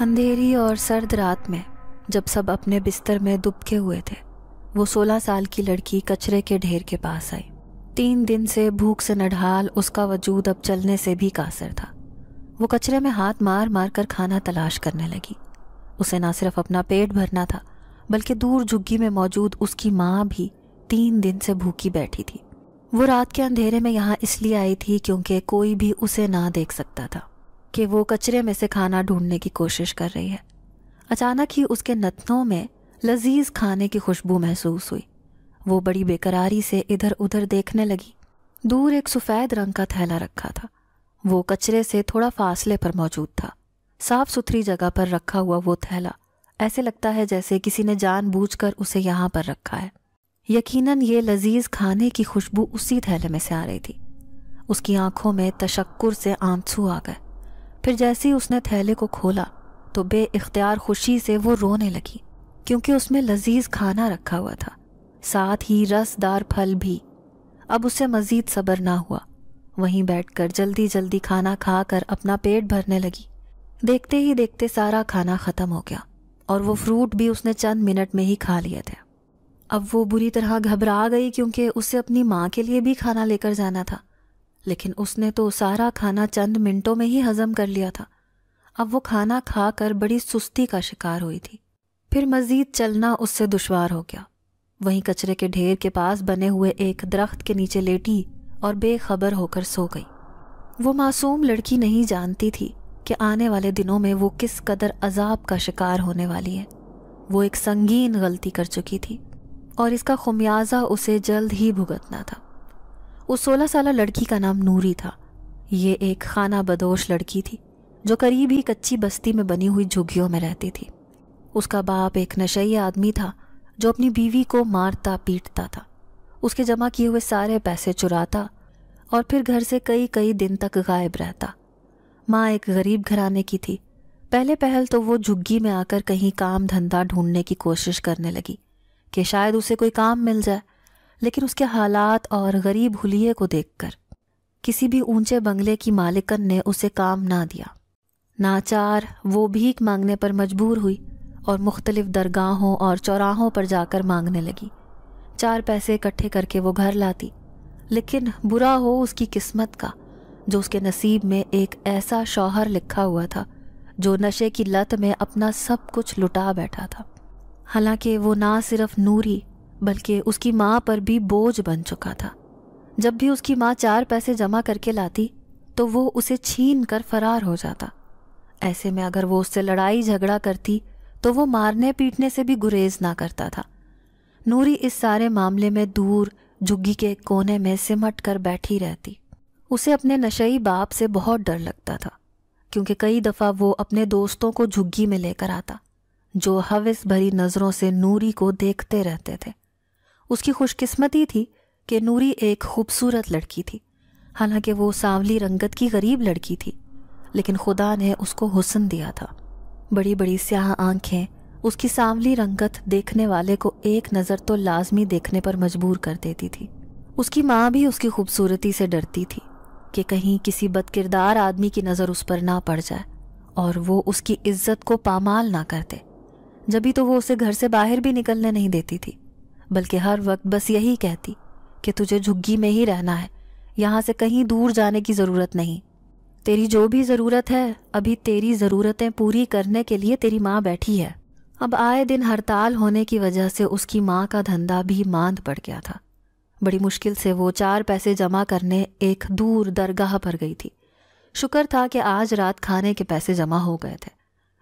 अंधेरी और सर्द रात में जब सब अपने बिस्तर में दुबके हुए थे वो सोलह साल की लड़की कचरे के ढेर के पास आई तीन दिन से भूख से नढ़ाल उसका वजूद अब चलने से भी कासर था वो कचरे में हाथ मार मार कर खाना तलाश करने लगी उसे ना सिर्फ अपना पेट भरना था बल्कि दूर झुग्गी में मौजूद उसकी माँ भी तीन दिन से भूखी बैठी थी वो रात के अंधेरे में यहाँ इसलिए आई थी क्योंकि कोई भी उसे ना देख सकता था कि वो कचरे में से खाना ढूंढने की कोशिश कर रही है अचानक ही उसके नथनों में लजीज खाने की खुशबू महसूस हुई वो बड़ी बेकरारी से इधर उधर देखने लगी दूर एक सफ़ेद रंग का थैला रखा था वो कचरे से थोड़ा फासले पर मौजूद था साफ सुथरी जगह पर रखा हुआ वो थैला ऐसे लगता है जैसे किसी ने जानबूझकर उसे यहाँ पर रखा है यकीनन ये लजीज खाने की खुशबू उसी थैले में से आ रही थी उसकी आंखों में तशक्कुर से आंसू आ गए फिर जैसे ही उसने थैले को खोला तो बे इख्तियार खुशी से वो रोने लगी क्योंकि उसमें लजीज खाना रखा हुआ था साथ ही रसदार फल भी अब उसे मजीद सबर ना हुआ वहीं बैठकर जल्दी जल्दी खाना खाकर अपना पेट भरने लगी देखते ही देखते सारा खाना ख़त्म हो गया और वो फ्रूट भी उसने चंद मिनट में ही खा लिए थे अब वो बुरी तरह घबरा गई क्योंकि उसे अपनी माँ के लिए भी खाना लेकर जाना था लेकिन उसने तो सारा खाना चंद मिनटों में ही हजम कर लिया था अब वो खाना खाकर बड़ी सुस्ती का शिकार हुई थी फिर मज़ीद चलना उससे दुशवार हो गया वहीं कचरे के ढेर के पास बने हुए एक दरख्त के नीचे लेटी और बेखबर होकर सो गई वो मासूम लड़की नहीं जानती थी कि आने वाले दिनों में वो किस कदर अजाब का शिकार होने वाली है वो एक संगीन गलती कर चुकी थी और इसका खुमियाजा उसे जल्द ही भुगतना था उस सोलह साल लड़की का नाम नूरी था ये एक खाना बदोश लड़की थी जो करीब ही कच्ची बस्ती में बनी हुई झुग्गियों में रहती थी उसका बाप एक नशई आदमी था जो अपनी बीवी को मारता पीटता था उसके जमा किए हुए सारे पैसे चुराता और फिर घर से कई कई दिन तक गायब रहता माँ एक गरीब घराने की थी पहले पहल तो वो झुग्गी में आकर कहीं काम धंधा ढूंढने की कोशिश करने लगी कि शायद उसे कोई काम मिल जाए लेकिन उसके हालात और गरीब हुलिये को देखकर किसी भी ऊंचे बंगले की मालिकन ने उसे काम ना दिया नाचार वो भीख मांगने पर मजबूर हुई और मुख्तलिफ दरगाहों और चौराहों पर जाकर मांगने लगी चार पैसे इकट्ठे करके वो घर लाती लेकिन बुरा हो उसकी किस्मत का जो उसके नसीब में एक ऐसा शौहर लिखा हुआ था जो नशे की लत में अपना सब कुछ लुटा बैठा था हालांकि वो ना सिर्फ नूरी बल्कि उसकी माँ पर भी बोझ बन चुका था जब भी उसकी माँ चार पैसे जमा करके लाती तो वो उसे छीन कर फरार हो जाता ऐसे में अगर वो उससे लड़ाई झगड़ा करती तो वो मारने पीटने से भी गुरेज ना करता था नूरी इस सारे मामले में दूर झुग्गी के कोने में सिमट कर बैठी रहती उसे अपने नशई बाप से बहुत डर लगता था क्योंकि कई दफ़ा वो अपने दोस्तों को झुग्गी में लेकर आता जो हविस भरी नज़रों से नूरी को देखते रहते थे उसकी खुशकिस्मती थी कि नूरी एक खूबसूरत लड़की थी हालांकि वो सांवली रंगत की गरीब लड़की थी लेकिन खुदा ने उसको हुसन दिया था बड़ी बड़ी स्याह आंखें उसकी सांवली रंगत देखने वाले को एक नज़र तो लाजमी देखने पर मजबूर कर देती थी उसकी माँ भी उसकी खूबसूरती से डरती थी कि कहीं किसी बदकिरदार आदमी की नज़र उस पर ना पड़ जाए और वो उसकी इज्जत को पामाल ना करते जब भी तो वो उसे घर से बाहर भी निकलने नहीं देती थी बल्कि हर वक्त बस यही कहती कि तुझे झुग्गी में ही रहना है यहाँ से कहीं दूर जाने की ज़रूरत नहीं तेरी जो भी ज़रूरत है अभी तेरी ज़रूरतें पूरी करने के लिए तेरी माँ बैठी है अब आए दिन हड़ताल होने की वजह से उसकी माँ का धंधा भी मांद पड़ गया था बड़ी मुश्किल से वो चार पैसे जमा करने एक दूर दरगाह पर गई थी शुक्र था कि आज रात खाने के पैसे जमा हो गए थे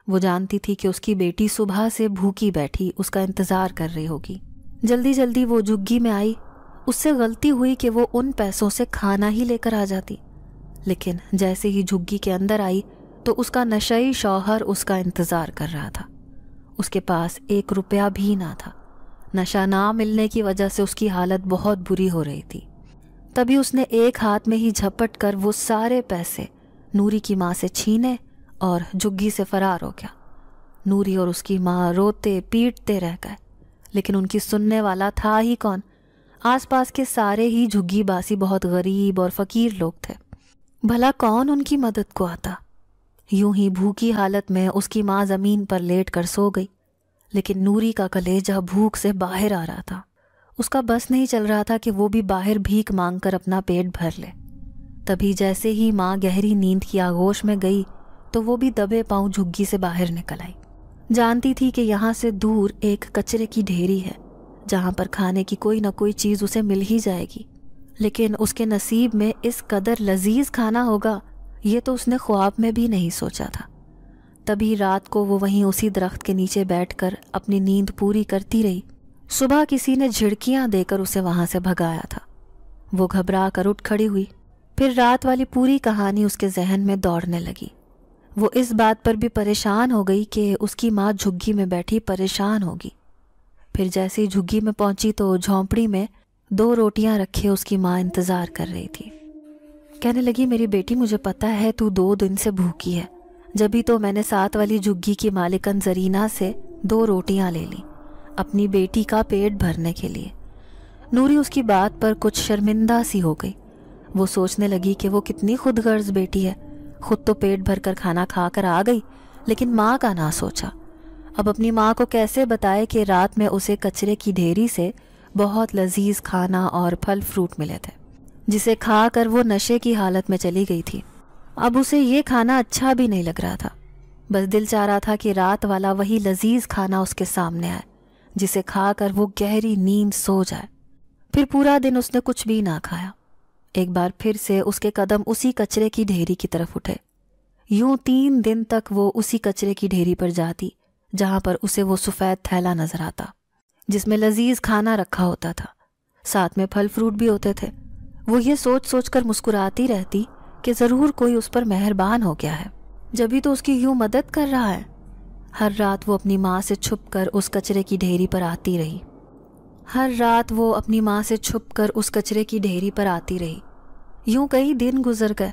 वो जानती थी कि उसकी बेटी सुबह से भूखी बैठी उसका इंतज़ार कर रही होगी जल्दी जल्दी वो झुग्गी में आई उससे गलती हुई कि वो उन पैसों से खाना ही लेकर आ जाती लेकिन जैसे ही झुग्गी के अंदर आई तो उसका नशाई शौहर उसका इंतज़ार कर रहा था उसके पास एक रुपया भी ना था नशा ना मिलने की वजह से उसकी हालत बहुत बुरी हो रही थी तभी उसने एक हाथ में ही झपट कर वो सारे पैसे नूरी की माँ से छीने और झुग्गी से फरार हो गया नूरी और उसकी माँ रोते पीटते रह गए लेकिन उनकी सुनने वाला था ही कौन आसपास के सारे ही झुग्गी बासी बहुत गरीब और फकीर लोग थे भला कौन उनकी मदद को आता यूं ही भूखी हालत में उसकी माँ ज़मीन पर लेट कर सो गई लेकिन नूरी का कलेजा भूख से बाहर आ रहा था उसका बस नहीं चल रहा था कि वो भी बाहर भीख मांग कर अपना पेट भर ले तभी जैसे ही माँ गहरी नींद की आगोश में गई तो वो भी दबे पाँव झुग्गी से बाहर निकल आई जानती थी कि यहाँ से दूर एक कचरे की ढेरी है जहाँ पर खाने की कोई ना कोई चीज़ उसे मिल ही जाएगी लेकिन उसके नसीब में इस कदर लजीज खाना होगा ये तो उसने ख्वाब में भी नहीं सोचा था तभी रात को वो वहीं उसी दरख्त के नीचे बैठकर अपनी नींद पूरी करती रही सुबह किसी ने झिड़कियाँ देकर उसे वहाँ से भगाया था वो घबरा कर उठ खड़ी हुई फिर रात वाली पूरी कहानी उसके जहन में दौड़ने लगी वो इस बात पर भी परेशान हो गई कि उसकी माँ झुग्गी में बैठी परेशान होगी फिर जैसे ही झुग्गी में पहुंची तो झोंपड़ी में दो रोटियां रखे उसकी माँ इंतज़ार कर रही थी कहने लगी मेरी बेटी मुझे पता है तू दो दिन से भूखी है जब भी तो मैंने साथ वाली झुग्गी की मालिकन जरीना से दो रोटियां ले ली अपनी बेटी का पेट भरने के लिए नूरी उसकी बात पर कुछ शर्मिंदा सी हो गई वो सोचने लगी कि वो कितनी खुदगर्ज बेटी है खुद तो पेट भरकर खाना खाकर आ गई लेकिन माँ का ना सोचा अब अपनी माँ को कैसे बताए कि रात में उसे कचरे की ढेरी से बहुत लजीज खाना और फल फ्रूट मिले थे जिसे खा कर वो नशे की हालत में चली गई थी अब उसे ये खाना अच्छा भी नहीं लग रहा था बस दिल चाह रहा था कि रात वाला वही लजीज खाना उसके सामने आए जिसे खाकर वो गहरी नींद सो जाए फिर पूरा दिन उसने कुछ भी ना खाया एक बार फिर से उसके कदम उसी कचरे की ढेरी की तरफ उठे यूं तीन दिन तक वो उसी कचरे की ढेरी पर जाती जहां पर उसे वो सफ़ेद थैला नजर आता जिसमें लजीज खाना रखा होता था साथ में फल फ्रूट भी होते थे वो ये सोच सोच कर मुस्कुराती रहती कि ज़रूर कोई उस पर मेहरबान हो गया है जब तो उसकी यूं मदद कर रहा है हर रात वो अपनी माँ से छुप कर उस कचरे की ढेरी पर आती रही हर रात वो अपनी माँ से छुप कर उस कचरे की ढेरी पर आती रही यूं कई दिन गुजर गए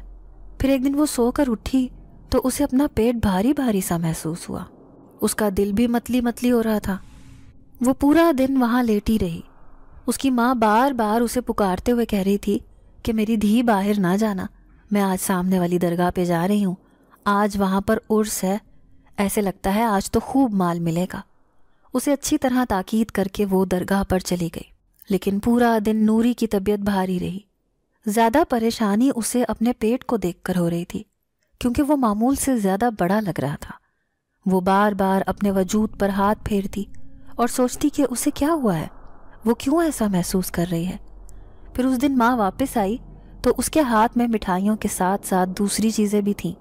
फिर एक दिन वो सोकर उठी तो उसे अपना पेट भारी भारी सा महसूस हुआ उसका दिल भी मतली मतली हो रहा था वो पूरा दिन वहाँ लेटी रही उसकी माँ बार बार उसे पुकारते हुए कह रही थी कि मेरी धी बाहर ना जाना मैं आज सामने वाली दरगाह पे जा रही हूँ आज वहाँ पर उर्स है ऐसे लगता है आज तो खूब माल मिलेगा उसे अच्छी तरह ताकीद करके वो दरगाह पर चली गई लेकिन पूरा दिन नूरी की तबीयत भारी रही ज़्यादा परेशानी उसे अपने पेट को देखकर हो रही थी क्योंकि वो मामूल से ज़्यादा बड़ा लग रहा था वो बार बार अपने वजूद पर हाथ फेरती और सोचती कि उसे क्या हुआ है वो क्यों ऐसा महसूस कर रही है फिर उस दिन माँ वापस आई तो उसके हाथ में मिठाइयों के साथ साथ दूसरी चीज़ें भी थीं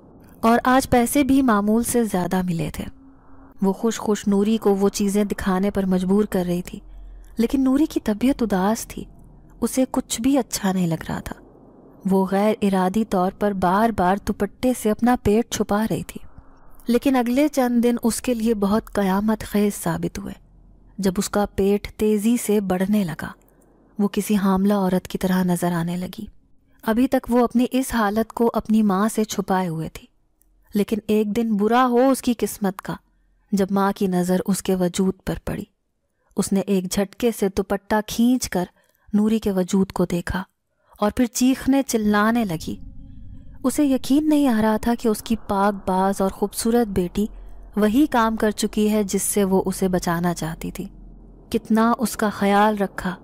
और आज पैसे भी मामूल से ज़्यादा मिले थे वो खुश खुश नूरी को वो चीज़ें दिखाने पर मजबूर कर रही थी लेकिन नूरी की तबीयत उदास थी उसे कुछ भी अच्छा नहीं लग रहा था वो गैर इरादी तौर पर बार बार दुपट्टे से अपना पेट छुपा रही थी लेकिन अगले चंद दिन उसके लिए बहुत क़यामत खेज साबित हुए जब उसका पेट तेज़ी से बढ़ने लगा वो किसी हामला औरत की तरह नज़र आने लगी अभी तक वो अपनी इस हालत को अपनी माँ से छुपाए हुए थी लेकिन एक दिन बुरा हो उसकी किस्मत का जब माँ की नज़र उसके वजूद पर पड़ी उसने एक झटके से दुपट्टा खींच कर नूरी के वजूद को देखा और फिर चीखने चिल्लाने लगी उसे यकीन नहीं आ रहा था कि उसकी पाक बाज और खूबसूरत बेटी वही काम कर चुकी है जिससे वो उसे बचाना चाहती थी कितना उसका ख्याल रखा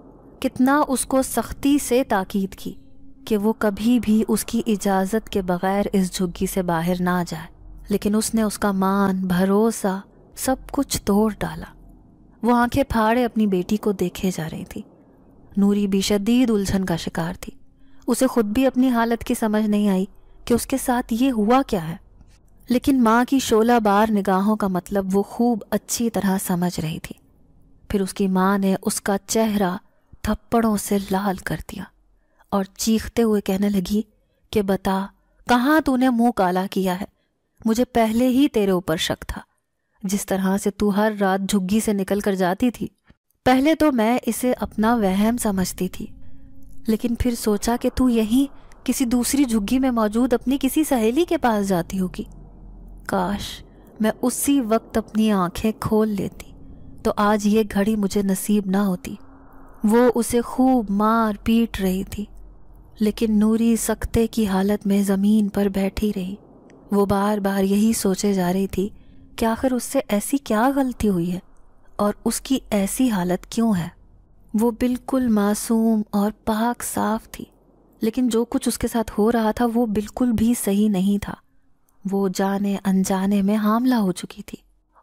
कितना उसको सख्ती से ताकीद की कि वो कभी भी उसकी इजाज़त के बग़ैर इस झुग्गी से बाहर ना जाए लेकिन उसने उसका मान भरोसा सब कुछ तोड़ डाला वो आंखें फाड़े अपनी बेटी को देखे जा रही थी नूरी भी शदीद उलझन का शिकार थी उसे खुद भी अपनी हालत की समझ नहीं आई कि उसके साथ ये हुआ क्या है लेकिन माँ की शोला बार निगाहों का मतलब वो खूब अच्छी तरह समझ रही थी फिर उसकी माँ ने उसका चेहरा थप्पड़ों से लाल कर दिया और चीखते हुए कहने लगी कि बता कहाँ तूने मुंह काला किया है मुझे पहले ही तेरे ऊपर शक था जिस तरह से तू हर रात झुग्गी से निकल कर जाती थी पहले तो मैं इसे अपना वहम समझती थी लेकिन फिर सोचा कि तू यही किसी दूसरी झुग्गी में मौजूद अपनी किसी सहेली के पास जाती होगी काश मैं उसी वक्त अपनी आंखें खोल लेती तो आज ये घड़ी मुझे नसीब ना होती वो उसे खूब मार पीट रही थी लेकिन नूरी सख्ते की हालत में ज़मीन पर बैठी रही वो बार बार यही सोचे जा रही थी कि आखिर उससे ऐसी क्या गलती हुई है और उसकी ऐसी हालत क्यों है वो बिल्कुल मासूम और पाक साफ थी लेकिन जो कुछ उसके साथ हो रहा था वो बिल्कुल भी सही नहीं था वो जाने अनजाने में हामला हो चुकी थी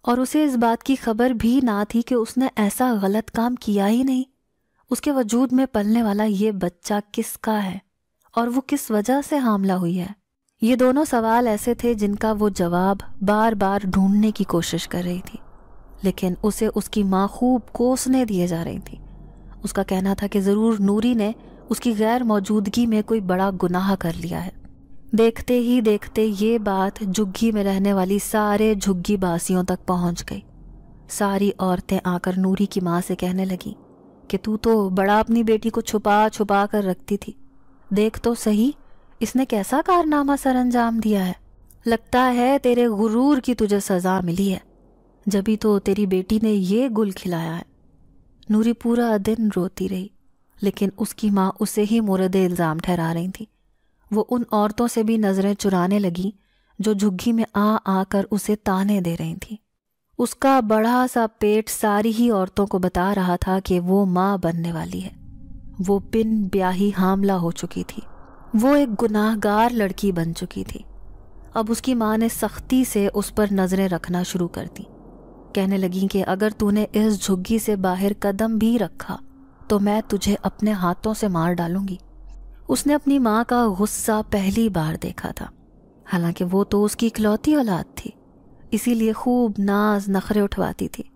और उसे इस बात की खबर भी ना थी कि उसने ऐसा गलत काम किया ही नहीं उसके वजूद में पलने वाला ये बच्चा किसका है और वो किस वजह से हामला हुई है ये दोनों सवाल ऐसे थे जिनका वो जवाब बार बार ढूंढने की कोशिश कर रही थी लेकिन उसे उसकी माँ खूब कोसने दिए जा रही थी उसका कहना था कि ज़रूर नूरी ने उसकी गैर मौजूदगी में कोई बड़ा गुनाह कर लिया है देखते ही देखते ये बात झुग्गी में रहने वाली सारे झुग्गी बासियों तक पहुंच गई सारी औरतें आकर नूरी की माँ से कहने लगी कि तू तो बड़ा अपनी बेटी को छुपा छुपा कर रखती थी देख तो सही इसने कैसा कारनामा सर अंजाम दिया है लगता है तेरे गुरूर की तुझे सज़ा मिली है जभी तो तेरी बेटी ने ये गुल खिलाया है नूरी पूरा दिन रोती रही लेकिन उसकी माँ उसे ही मुरद इल्ज़ाम ठहरा रही थी वो उन औरतों से भी नज़रें चुराने लगी जो झुग्गी में आ आकर उसे ताने दे रही थी उसका बड़ा सा पेट सारी ही औरतों को बता रहा था कि वो माँ बनने वाली है वो बिन ब्याही हामला हो चुकी थी वो एक गुनाहगार लड़की बन चुकी थी अब उसकी माँ ने सख्ती से उस पर नज़रें रखना शुरू कर दी कहने लगी कि अगर तूने इस झुग्गी से बाहर कदम भी रखा तो मैं तुझे अपने हाथों से मार डालूंगी उसने अपनी माँ का गुस्सा पहली बार देखा था हालांकि वो तो उसकी इकलौती औलाद थी इसीलिए खूब नाज नखरे उठवाती थी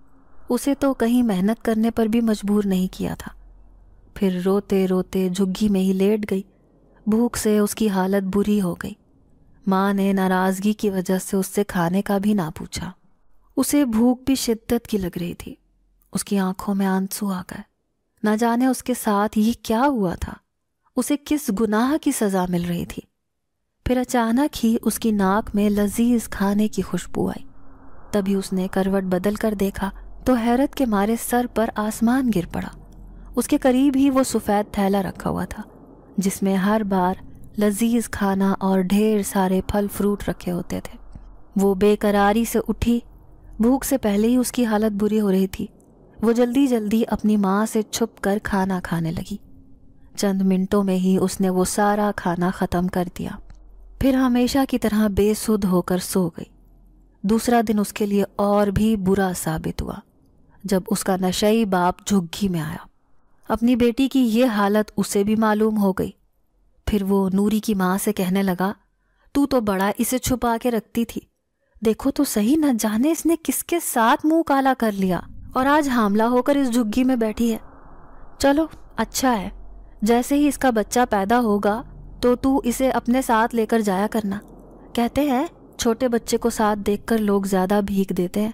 उसे तो कहीं मेहनत करने पर भी मजबूर नहीं किया था फिर रोते रोते झुग्गी में ही लेट गई भूख से उसकी हालत बुरी हो गई माँ ने नाराज़गी की वजह से उससे खाने का भी ना पूछा उसे भूख भी शिद्दत की लग रही थी उसकी आंखों में आंसू आ गए न जाने उसके साथ ये क्या हुआ था उसे किस गुनाह की सज़ा मिल रही थी फिर अचानक ही उसकी नाक में लजीज खाने की खुशबू आई तभी उसने करवट बदल कर देखा तो हैरत के मारे सर पर आसमान गिर पड़ा उसके करीब ही वो सफ़ेद थैला रखा हुआ था जिसमें हर बार लजीज खाना और ढेर सारे फल फ्रूट रखे होते थे वो बेकरारी से उठी भूख से पहले ही उसकी हालत बुरी हो रही थी वो जल्दी जल्दी अपनी माँ से छुप कर खाना खाने लगी चंद मिनटों में ही उसने वो सारा खाना ख़त्म कर दिया फिर हमेशा की तरह बेसुध होकर सो गई दूसरा दिन उसके लिए और भी बुरा साबित हुआ जब उसका नशई बाप झुग्गी में आया अपनी बेटी की यह हालत उसे भी मालूम हो गई फिर वो नूरी की माँ से कहने लगा तू तो बड़ा इसे छुपा के रखती थी देखो तो सही न जाने इसने किसके साथ मुंह काला कर लिया और आज हमला होकर इस झुग्गी में बैठी है चलो अच्छा है जैसे ही इसका बच्चा पैदा होगा तो तू इसे अपने साथ लेकर जाया करना कहते हैं छोटे बच्चे को साथ देखकर लोग ज़्यादा भीख देते हैं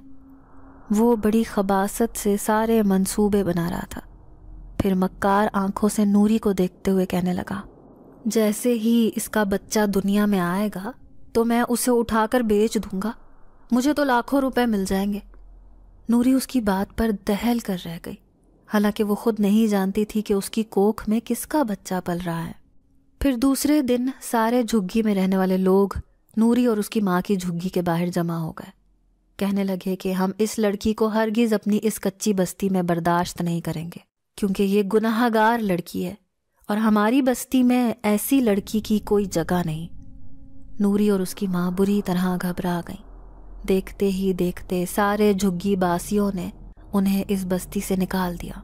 वो बड़ी खबासत से सारे मंसूबे बना रहा था फिर मक्कार आंखों से नूरी को देखते हुए कहने लगा जैसे ही इसका बच्चा दुनिया में आएगा तो मैं उसे उठाकर बेच दूंगा मुझे तो लाखों रुपए मिल जाएंगे नूरी उसकी बात पर दहल कर रह गई हालांकि वो खुद नहीं जानती थी कि उसकी कोख में किसका बच्चा पल रहा है फिर दूसरे दिन सारे झुग्गी में रहने वाले लोग नूरी और उसकी माँ की झुग्गी के बाहर जमा हो गए कहने लगे कि हम इस लड़की को हरगिज़ अपनी इस कच्ची बस्ती में बर्दाश्त नहीं करेंगे क्योंकि ये गुनाहगार लड़की है और हमारी बस्ती में ऐसी लड़की की कोई जगह नहीं नूरी और उसकी माँ बुरी तरह घबरा गईं देखते ही देखते सारे झुग्गी बासियों ने उन्हें इस बस्ती से निकाल दिया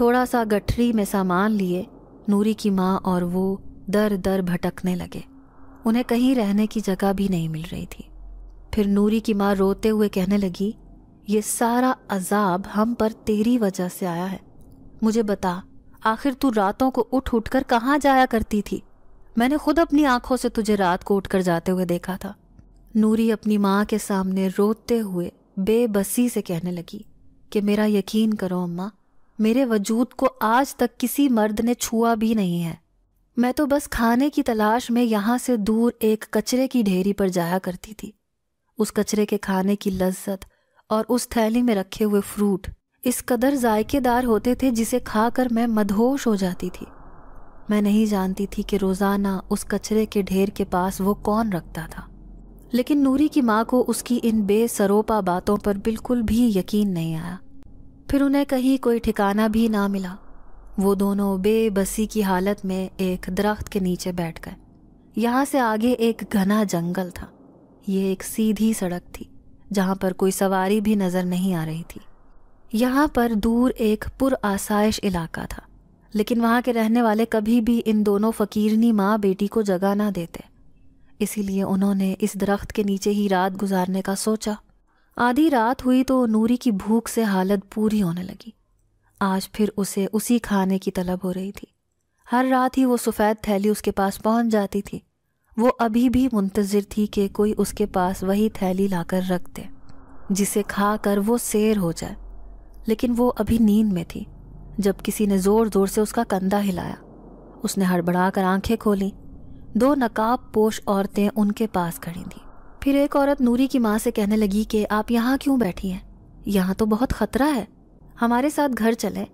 थोड़ा सा गठरी में सामान लिए नूरी की माँ और वो दर दर भटकने लगे उन्हें कहीं रहने की जगह भी नहीं मिल रही थी फिर नूरी की माँ रोते हुए कहने लगी ये सारा अजाब हम पर तेरी वजह से आया है मुझे बता आखिर तू रातों को उठ उठ कर कहाँ जाया करती थी मैंने खुद अपनी आंखों से तुझे रात को उठ कर जाते हुए देखा था नूरी अपनी माँ के सामने रोते हुए बेबसी से कहने लगी कि मेरा यकीन करो अम्मा मेरे वजूद को आज तक किसी मर्द ने छुआ भी नहीं है मैं तो बस खाने की तलाश में यहाँ से दूर एक कचरे की ढेरी पर जाया करती थी उस कचरे के खाने की लज्जत और उस थैली में रखे हुए फ्रूट इस कदर जायकेदार होते थे जिसे खाकर मैं मदहोश हो जाती थी मैं नहीं जानती थी कि रोज़ाना उस कचरे के ढेर के पास वो कौन रखता था लेकिन नूरी की माँ को उसकी इन बेसरोपा बातों पर बिल्कुल भी यकीन नहीं आया फिर उन्हें कहीं कोई ठिकाना भी ना मिला वो दोनों बेबसी की हालत में एक दरख्त के नीचे बैठ गए यहाँ से आगे एक घना जंगल था ये एक सीधी सड़क थी जहाँ पर कोई सवारी भी नज़र नहीं आ रही थी यहाँ पर दूर एक पुर आसाइश इलाका था लेकिन वहाँ के रहने वाले कभी भी इन दोनों फ़कीरनी माँ बेटी को जगह ना देते इसीलिए उन्होंने इस दरख्त के नीचे ही रात गुजारने का सोचा आधी रात हुई तो नूरी की भूख से हालत पूरी होने लगी आज फिर उसे उसी खाने की तलब हो रही थी हर रात ही वो सफ़ेद थैली उसके पास पहुंच जाती थी वो अभी भी मुंतज़र थी कि कोई उसके पास वही थैली लाकर रख दे जिसे खा कर वो सैर हो जाए लेकिन वो अभी नींद में थी जब किसी ने जोर जोर से उसका कंधा हिलाया उसने हड़बड़ा कर आंखें खोली दो नकाब पोश औरतें उनके पास खड़ी थीं फिर एक औरत नूरी की माँ से कहने लगी कि आप यहाँ क्यों बैठी हैं यहाँ तो बहुत ख़तरा है हमारे साथ घर चले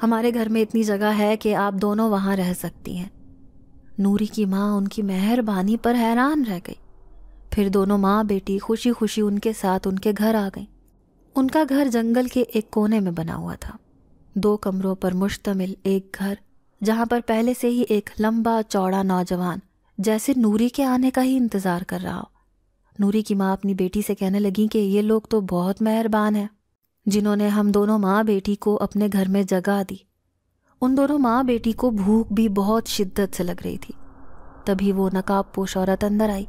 हमारे घर में इतनी जगह है कि आप दोनों वहाँ रह सकती हैं नूरी की माँ उनकी मेहरबानी पर हैरान रह गई फिर दोनों माँ बेटी खुशी खुशी उनके साथ उनके घर आ गईं उनका घर जंगल के एक कोने में बना हुआ था दो कमरों पर मुश्तमिल एक घर जहां पर पहले से ही एक लंबा चौड़ा नौजवान जैसे नूरी के आने का ही इंतज़ार कर रहा हो नूरी की माँ अपनी बेटी से कहने लगी कि ये लोग तो बहुत मेहरबान हैं जिन्होंने हम दोनों माँ बेटी को अपने घर में जगा दी उन दोनों माँ बेटी को भूख भी बहुत शिद्दत से लग रही थी तभी वो नकाब पोश औरत अंदर आई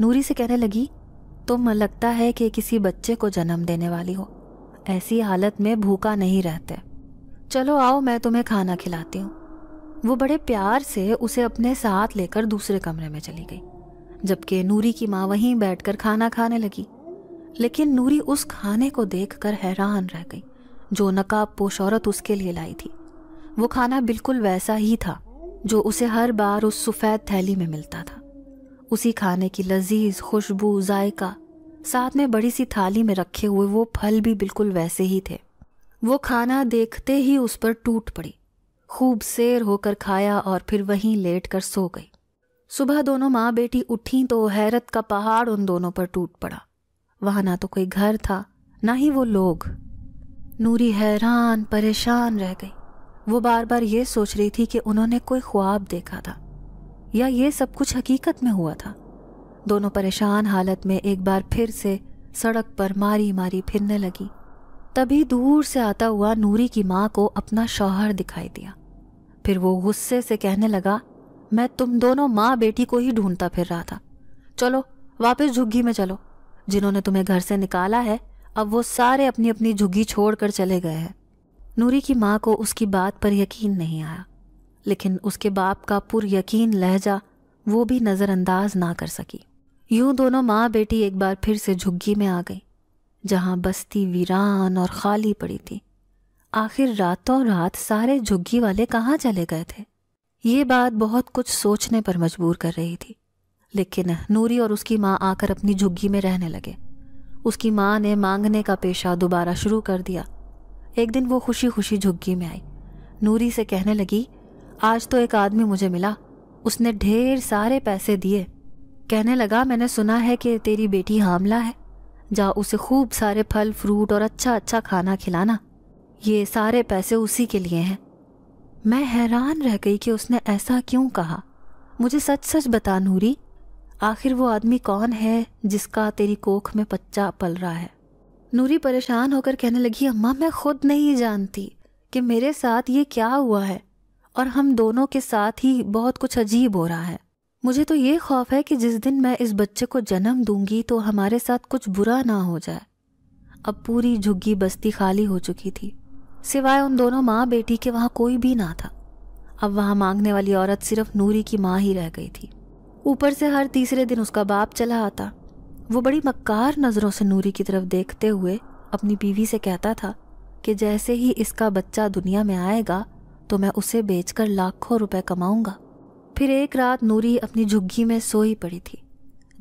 नूरी से कहने लगी तुम तो लगता है कि किसी बच्चे को जन्म देने वाली हो ऐसी हालत में भूखा नहीं रहते चलो आओ मैं तुम्हें खाना खिलाती हूँ वो बड़े प्यार से उसे अपने साथ लेकर दूसरे कमरे में चली गई जबकि नूरी की माँ वहीं बैठकर खाना खाने लगी लेकिन नूरी उस खाने को देखकर हैरान रह गई जो नकाब पोश औरत उसके लिए लाई थी वो खाना बिल्कुल वैसा ही था जो उसे हर बार उस सफ़ेद थैली में मिलता था उसी खाने की लजीज खुशबू जायका साथ में बड़ी सी थाली में रखे हुए वो फल भी बिल्कुल वैसे ही थे वो खाना देखते ही उस पर टूट पड़ी खूब सेर होकर खाया और फिर वहीं लेट कर सो गई सुबह दोनों माँ बेटी उठी तो हैरत का पहाड़ उन दोनों पर टूट पड़ा वहाँ ना तो कोई घर था ना ही वो लोग नूरी हैरान परेशान रह गई वो बार बार ये सोच रही थी कि उन्होंने कोई ख्वाब देखा था या ये सब कुछ हकीकत में हुआ था दोनों परेशान हालत में एक बार फिर से सड़क पर मारी मारी फिरने लगी तभी दूर से आता हुआ नूरी की माँ को अपना शौहर दिखाई दिया फिर वो गुस्से से कहने लगा मैं तुम दोनों माँ बेटी को ही ढूंढता फिर रहा था चलो वापस झुग्गी में चलो जिन्होंने तुम्हें घर से निकाला है अब वो सारे अपनी अपनी झुग्गी छोड़कर चले गए हैं नूरी की माँ को उसकी बात पर यकीन नहीं आया लेकिन उसके बाप का पुरयकीन लहजा वो भी नज़रअंदाज ना कर सकी यूं दोनों माँ बेटी एक बार फिर से झुग्गी में आ गई जहाँ बस्ती वीरान और खाली पड़ी थी आखिर रातों रात सारे झुग्गी वाले कहाँ चले गए थे ये बात बहुत कुछ सोचने पर मजबूर कर रही थी लेकिन नूरी और उसकी माँ आकर अपनी झुग्गी में रहने लगे उसकी माँ ने मांगने का पेशा दोबारा शुरू कर दिया एक दिन वो खुशी खुशी झुग्गी में आई नूरी से कहने लगी आज तो एक आदमी मुझे मिला उसने ढेर सारे पैसे दिए कहने लगा मैंने सुना है कि तेरी बेटी हामला है जा उसे खूब सारे फल फ्रूट और अच्छा अच्छा खाना खिलाना ये सारे पैसे उसी के लिए हैं मैं हैरान रह गई कि उसने ऐसा क्यों कहा मुझे सच सच बता नूरी आखिर वो आदमी कौन है जिसका तेरी कोख में पच्चा पल रहा है नूरी परेशान होकर कहने लगी अम्मा मैं खुद नहीं जानती कि मेरे साथ ये क्या हुआ है और हम दोनों के साथ ही बहुत कुछ अजीब हो रहा है मुझे तो ये खौफ है कि जिस दिन मैं इस बच्चे को जन्म दूंगी तो हमारे साथ कुछ बुरा ना हो जाए अब पूरी झुग्गी बस्ती खाली हो चुकी थी सिवाय उन दोनों माँ बेटी के वहाँ कोई भी ना था अब वहाँ मांगने वाली औरत सिर्फ नूरी की माँ ही रह गई थी ऊपर से हर तीसरे दिन उसका बाप चला आता वो बड़ी मक्कार नज़रों से नूरी की तरफ देखते हुए अपनी बीवी से कहता था कि जैसे ही इसका बच्चा दुनिया में आएगा तो मैं उसे बेचकर लाखों रुपए कमाऊंगा फिर एक रात नूरी अपनी झुग्गी में सोई पड़ी थी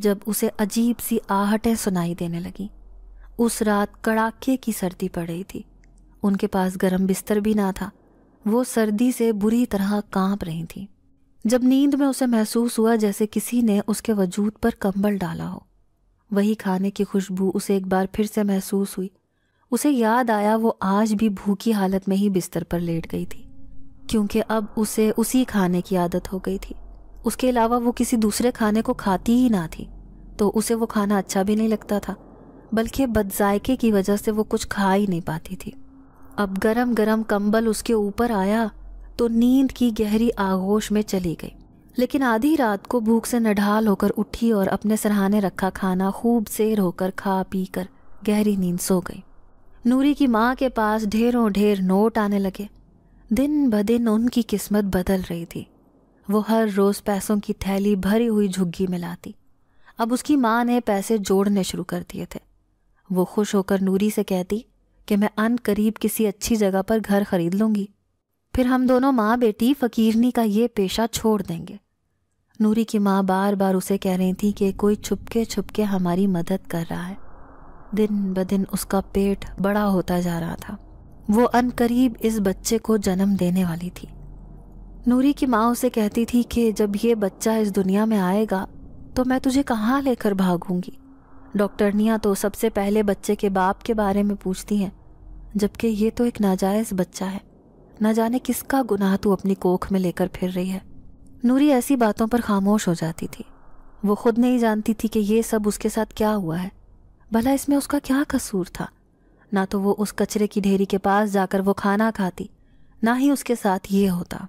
जब उसे अजीब सी आहटें सुनाई देने लगी उस रात कड़ाके की सर्दी पड़ रही थी उनके पास गर्म बिस्तर भी ना था वो सर्दी से बुरी तरह कांप रही थी जब नींद में उसे महसूस हुआ जैसे किसी ने उसके वजूद पर कंबल डाला हो वही खाने की खुशबू उसे एक बार फिर से महसूस हुई उसे याद आया वो आज भी भूखी हालत में ही बिस्तर पर लेट गई थी क्योंकि अब उसे उसी खाने की आदत हो गई थी उसके अलावा वो किसी दूसरे खाने को खाती ही ना थी तो उसे वो खाना अच्छा भी नहीं लगता था बल्कि बदजायके की वजह से वो कुछ खा ही नहीं पाती थी अब गरम गरम कंबल उसके ऊपर आया तो नींद की गहरी आगोश में चली गई लेकिन आधी रात को भूख से नढाल होकर उठी और अपने सरहाने रखा खाना खूब सेर होकर खा पी कर गहरी नींद सो गई नूरी की माँ के पास ढेरों ढेर नोट आने लगे दिन ब दिन उनकी किस्मत बदल रही थी वो हर रोज़ पैसों की थैली भरी हुई झुग्गी में लाती अब उसकी माँ ने पैसे जोड़ने शुरू कर दिए थे वो खुश होकर नूरी से कहती कि मैं अन करीब किसी अच्छी जगह पर घर खरीद लूंगी फिर हम दोनों माँ बेटी फ़कीरनी का ये पेशा छोड़ देंगे नूरी की माँ बार बार उसे कह रही थी कि कोई छुपके छुपके हमारी मदद कर रहा है दिन ब दिन उसका पेट बड़ा होता जा रहा था वो अनकरीब इस बच्चे को जन्म देने वाली थी नूरी की माँ उसे कहती थी कि जब ये बच्चा इस दुनिया में आएगा तो मैं तुझे कहाँ लेकर भागूंगी डॉक्टरनिया तो सबसे पहले बच्चे के बाप के बारे में पूछती हैं जबकि ये तो एक नाजायज़ बच्चा है न जाने किसका गुनाह तू अपनी कोख में लेकर फिर रही है नूरी ऐसी बातों पर खामोश हो जाती थी वो खुद नहीं जानती थी कि ये सब उसके साथ क्या हुआ है भला इसमें उसका क्या कसूर था ना तो वो उस कचरे की ढेरी के पास जाकर वो खाना खाती ना ही उसके साथ ये होता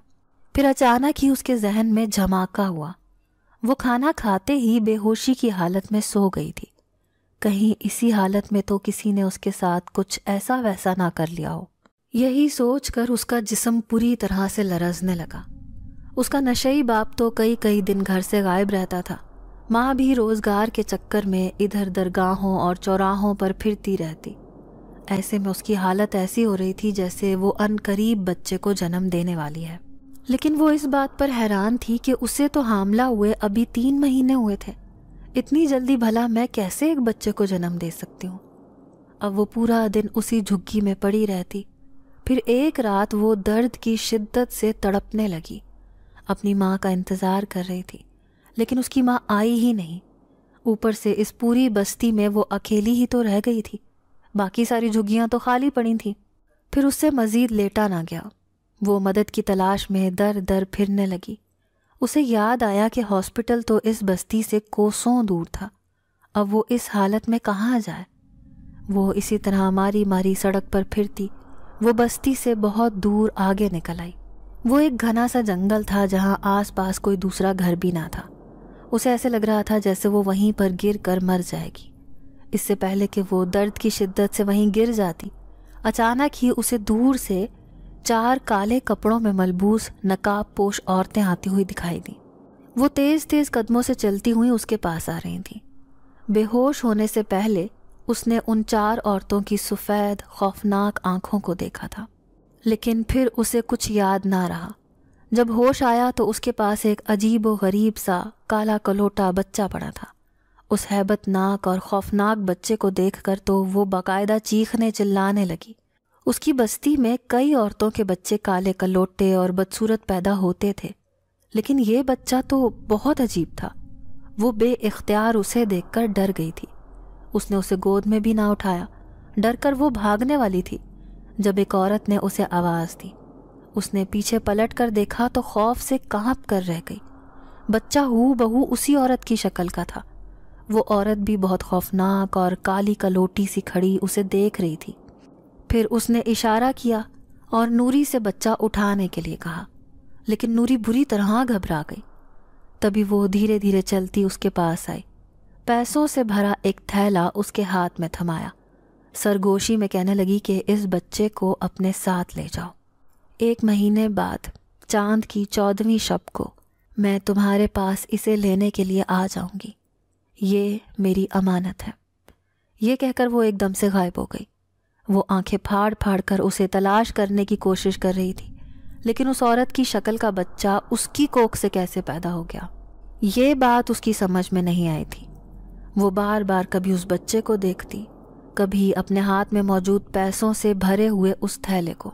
फिर अचानक ही उसके जहन में झमाका हुआ वो खाना खाते ही बेहोशी की हालत में सो गई थी कहीं इसी हालत में तो किसी ने उसके साथ कुछ ऐसा वैसा ना कर लिया हो यही सोचकर उसका जिसम पूरी तरह से लरजने लगा उसका नशई बाप तो कई कई दिन घर से गायब रहता था माँ भी रोजगार के चक्कर में इधर दरगाहों और चौराहों पर फिरती रहती ऐसे में उसकी हालत ऐसी हो रही थी जैसे वो अनकरीब बच्चे को जन्म देने वाली है लेकिन वो इस बात पर हैरान थी कि उसे तो हामला हुए अभी तीन महीने हुए थे इतनी जल्दी भला मैं कैसे एक बच्चे को जन्म दे सकती हूँ अब वो पूरा दिन उसी झुग्गी में पड़ी रहती फिर एक रात वो दर्द की शिद्दत से तड़पने लगी अपनी माँ का इंतज़ार कर रही थी लेकिन उसकी माँ आई ही नहीं ऊपर से इस पूरी बस्ती में वो अकेली ही तो रह गई थी बाकी सारी झुग्गियाँ तो खाली पड़ी थीं फिर उससे मज़ीद लेटा ना गया वो मदद की तलाश में दर दर फिरने लगी उसे याद आया कि हॉस्पिटल तो इस बस्ती से कोसों दूर था अब वो इस हालत में कहाँ जाए वो इसी तरह मारी मारी सड़क पर फिरती वो बस्ती से बहुत दूर आगे निकल आई वो एक घना सा जंगल था जहाँ आसपास कोई दूसरा घर भी ना था उसे ऐसे लग रहा था जैसे वो वहीं पर गिर कर मर जाएगी इससे पहले कि वो दर्द की शिद्दत से वहीं गिर जाती अचानक ही उसे दूर से चार काले कपड़ों में मलबूस नकाब पोश औरतें आती हुई दिखाई दी वो तेज़ तेज़ कदमों से चलती हुई उसके पास आ रही थी बेहोश होने से पहले उसने उन चार औरतों की सफ़ेद खौफनाक आंखों को देखा था लेकिन फिर उसे कुछ याद ना रहा जब होश आया तो उसके पास एक अजीब व गरीब सा काला कलोटा बच्चा पड़ा था उस हैबतनाक और खौफनाक बच्चे को देखकर तो वो बाकायदा चीखने चिल्लाने लगी उसकी बस्ती में कई औरतों के बच्चे काले कलोटे और बदसूरत पैदा होते थे लेकिन ये बच्चा तो बहुत अजीब था वो बे इख्तियार उसे देखकर डर गई थी उसने उसे गोद में भी ना उठाया डर कर वो भागने वाली थी जब एक औरत ने उसे आवाज़ दी उसने पीछे पलट कर देखा तो खौफ से कांप कर रह गई बच्चा हु बहू उसी औरत की शक्ल का था वो औरत भी बहुत खौफनाक और काली कलोटी सी खड़ी उसे देख रही थी फिर उसने इशारा किया और नूरी से बच्चा उठाने के लिए कहा लेकिन नूरी बुरी तरह घबरा गई तभी वो धीरे धीरे चलती उसके पास आई पैसों से भरा एक थैला उसके हाथ में थमाया सरगोशी में कहने लगी कि इस बच्चे को अपने साथ ले जाओ एक महीने बाद चांद की चौदहवीं शब को मैं तुम्हारे पास इसे लेने के लिए आ जाऊंगी ये मेरी अमानत है ये कहकर वो एकदम से गायब हो गई वो आंखें फाड़ फाड़ कर उसे तलाश करने की कोशिश कर रही थी लेकिन उस औरत की शक्ल का बच्चा उसकी कोख से कैसे पैदा हो गया ये बात उसकी समझ में नहीं आई थी वो बार बार कभी उस बच्चे को देखती कभी अपने हाथ में मौजूद पैसों से भरे हुए उस थैले को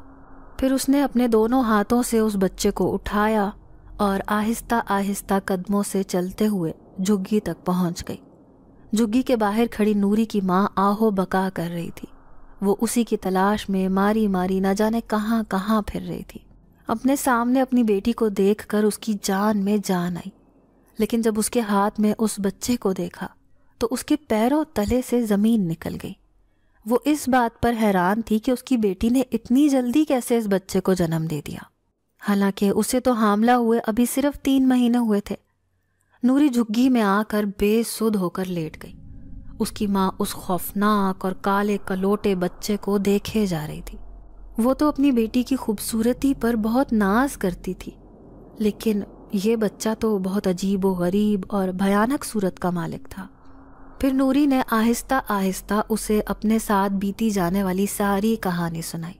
फिर उसने अपने दोनों हाथों से उस बच्चे को उठाया और आहिस्ता आहिस्ता कदमों से चलते हुए झुग्गी तक पहुंच गई झुग्गी के बाहर खड़ी नूरी की माँ आहो बका कर रही थी वो उसी की तलाश में मारी मारी न जाने कहाँ कहाँ फिर रही थी अपने सामने अपनी बेटी को देखकर उसकी जान में जान आई लेकिन जब उसके हाथ में उस बच्चे को देखा तो उसके पैरों तले से ज़मीन निकल गई वो इस बात पर हैरान थी कि उसकी बेटी ने इतनी जल्दी कैसे इस बच्चे को जन्म दे दिया हालांकि उसे तो हामला हुए अभी सिर्फ तीन महीने हुए थे नूरी झुग्गी में आकर बेसुध होकर लेट गई उसकी माँ उस खौफनाक और काले कलोटे बच्चे को देखे जा रही थी वो तो अपनी बेटी की खूबसूरती पर बहुत नाज करती थी लेकिन ये बच्चा तो बहुत अजीब व गरीब और भयानक सूरत का मालिक था फिर नूरी ने आहिस्ता आहिस्ता उसे अपने साथ बीती जाने वाली सारी कहानी सुनाई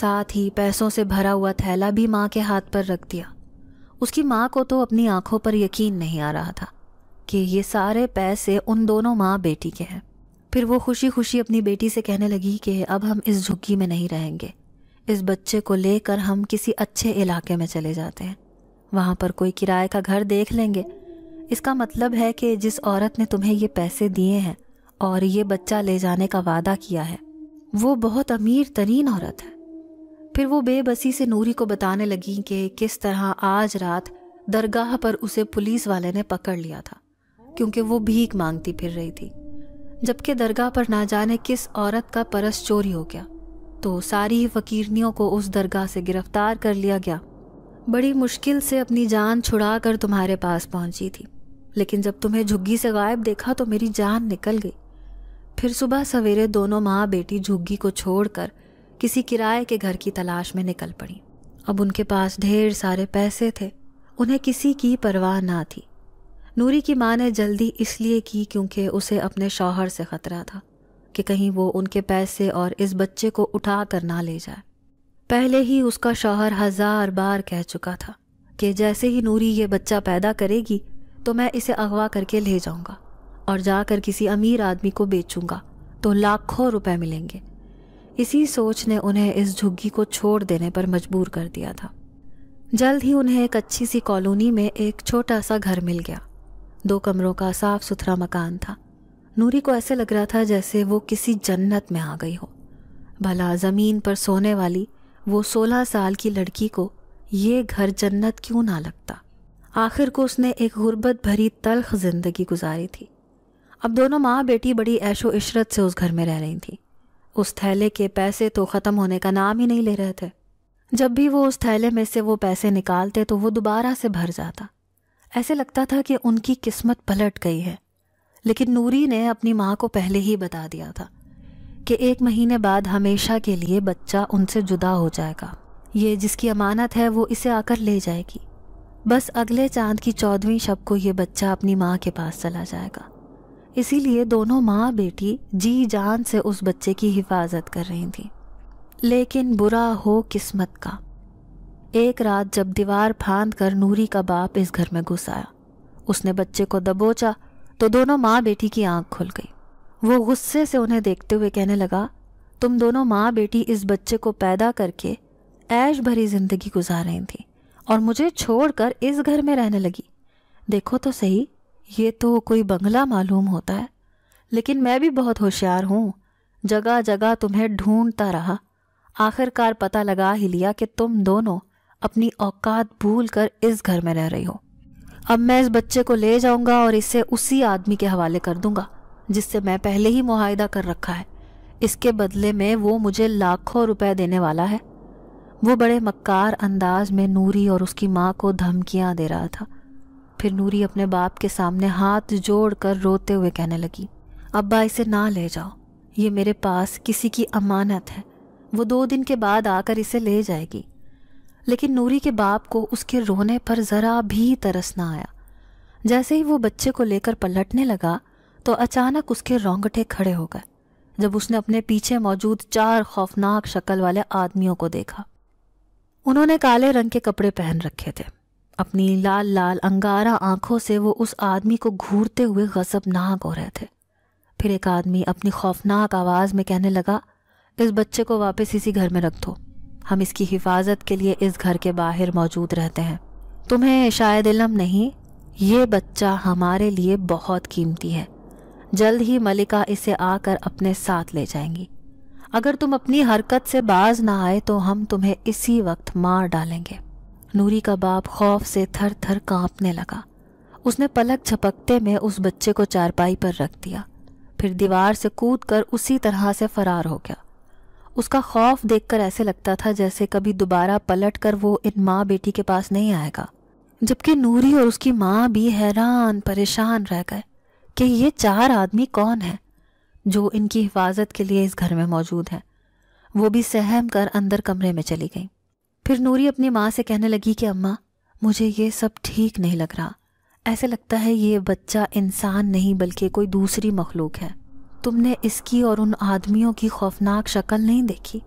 साथ ही पैसों से भरा हुआ थैला भी माँ के हाथ पर रख दिया उसकी माँ को तो अपनी आंखों पर यकीन नहीं आ रहा था कि ये सारे पैसे उन दोनों माँ बेटी के हैं फिर वो खुशी खुशी अपनी बेटी से कहने लगी कि अब हम इस झुग्गी में नहीं रहेंगे इस बच्चे को लेकर हम किसी अच्छे इलाके में चले जाते हैं वहाँ पर कोई किराए का घर देख लेंगे इसका मतलब है कि जिस औरत ने तुम्हें ये पैसे दिए हैं और ये बच्चा ले जाने का वादा किया है वो बहुत अमीर तरीन औरत है फिर वो बेबसी से नूरी को बताने लगी कि किस तरह आज रात दरगाह पर उसे पुलिस वाले ने पकड़ लिया था क्योंकि वो भीख मांगती फिर रही थी जबकि दरगाह पर ना जाने किस औरत का परस चोरी हो गया तो सारी फकीरनियों को उस दरगाह से गिरफ्तार कर लिया गया बड़ी मुश्किल से अपनी जान छुड़ा कर तुम्हारे पास पहुंची थी लेकिन जब तुम्हें झुग्गी से गायब देखा तो मेरी जान निकल गई फिर सुबह सवेरे दोनों माँ बेटी झुग्गी को छोड़कर किसी किराए के घर की तलाश में निकल पड़ी अब उनके पास ढेर सारे पैसे थे उन्हें किसी की परवाह ना थी नूरी की माँ ने जल्दी इसलिए की क्योंकि उसे अपने शौहर से ख़तरा था कि कहीं वो उनके पैसे और इस बच्चे को उठा कर ना ले जाए पहले ही उसका शौहर हज़ार बार कह चुका था कि जैसे ही नूरी ये बच्चा पैदा करेगी तो मैं इसे अगवा करके ले जाऊंगा और जाकर किसी अमीर आदमी को बेचूंगा तो लाखों रुपए मिलेंगे इसी सोच ने उन्हें इस झुग्गी को छोड़ देने पर मजबूर कर दिया था जल्द ही उन्हें एक अच्छी सी कॉलोनी में एक छोटा सा घर मिल गया दो कमरों का साफ सुथरा मकान था नूरी को ऐसे लग रहा था जैसे वो किसी जन्नत में आ गई हो भला ज़मीन पर सोने वाली वो सोलह साल की लड़की को ये घर जन्नत क्यों ना लगता आखिर को उसने एक गुर्बत भरी तलख ज़िंदगी गुजारी थी अब दोनों माँ बेटी बड़ी ऐशो इशरत से उस घर में रह रही थी उस थैले के पैसे तो ख़त्म होने का नाम ही नहीं ले रहे थे जब भी वो उस थैले में से वो पैसे निकालते तो वो दोबारा से भर जाता ऐसे लगता था कि उनकी किस्मत पलट गई है लेकिन नूरी ने अपनी माँ को पहले ही बता दिया था कि एक महीने बाद हमेशा के लिए बच्चा उनसे जुदा हो जाएगा ये जिसकी अमानत है वो इसे आकर ले जाएगी बस अगले चांद की चौदहवीं शब को ये बच्चा अपनी माँ के पास चला जाएगा इसीलिए दोनों माँ बेटी जी जान से उस बच्चे की हिफाजत कर रही थी लेकिन बुरा हो किस्मत का एक रात जब दीवार फांद कर नूरी का बाप इस घर में घुस आया उसने बच्चे को दबोचा तो दोनों माँ बेटी की आंख खुल गई वो गुस्से से उन्हें देखते हुए कहने लगा तुम दोनों माँ बेटी इस बच्चे को पैदा करके ऐश भरी जिंदगी गुजार रही थी और मुझे छोड़कर इस घर में रहने लगी देखो तो सही ये तो कोई बंगला मालूम होता है लेकिन मैं भी बहुत होशियार हूँ जगह जगह तुम्हें ढूंढता रहा आखिरकार पता लगा ही लिया कि तुम दोनों अपनी औकात भूल कर इस घर में रह रही हो अब मैं इस बच्चे को ले जाऊंगा और इसे उसी आदमी के हवाले कर दूंगा जिससे मैं पहले ही मुहिदा कर रखा है इसके बदले में वो मुझे लाखों रुपए देने वाला है वो बड़े मक्कार अंदाज में नूरी और उसकी माँ को धमकियाँ दे रहा था फिर नूरी अपने बाप के सामने हाथ जोड़कर रोते हुए कहने लगी अब्बा इसे ना ले जाओ ये मेरे पास किसी की अमानत है वो दो दिन के बाद आकर इसे ले जाएगी लेकिन नूरी के बाप को उसके रोने पर ज़रा भी तरस ना आया जैसे ही वो बच्चे को लेकर पलटने लगा तो अचानक उसके रोंगटे खड़े हो गए जब उसने अपने पीछे मौजूद चार खौफनाक शक्ल वाले आदमियों को देखा उन्होंने काले रंग के कपड़े पहन रखे थे अपनी लाल लाल अंगारा आंखों से वो उस आदमी को घूरते हुए गजबनाक हो रहे थे फिर एक आदमी अपनी खौफनाक आवाज़ में कहने लगा इस बच्चे को वापस इसी घर में रख दो हम इसकी हिफाजत के लिए इस घर के बाहर मौजूद रहते हैं तुम्हें शायद इलम नहीं ये बच्चा हमारे लिए बहुत कीमती है जल्द ही मलिका इसे आकर अपने साथ ले जाएंगी अगर तुम अपनी हरकत से बाज ना आए तो हम तुम्हें इसी वक्त मार डालेंगे नूरी का बाप खौफ से थर थर कांपने लगा उसने पलक झपकते में उस बच्चे को चारपाई पर रख दिया फिर दीवार से कूद कर उसी तरह से फरार हो गया उसका खौफ देखकर ऐसे लगता था जैसे कभी दोबारा पलट कर वो इन माँ बेटी के पास नहीं आएगा जबकि नूरी और उसकी माँ भी हैरान परेशान रह गए कि ये चार आदमी कौन है जो इनकी हिफाजत के लिए इस घर में मौजूद है वो भी सहम कर अंदर कमरे में चली गई फिर नूरी अपनी माँ से कहने लगी कि अम्मा मुझे ये सब ठीक नहीं लग रहा ऐसे लगता है ये बच्चा इंसान नहीं बल्कि कोई दूसरी मखलूक है तुमने इसकी और उन आदमियों की खौफनाक शक्ल नहीं देखी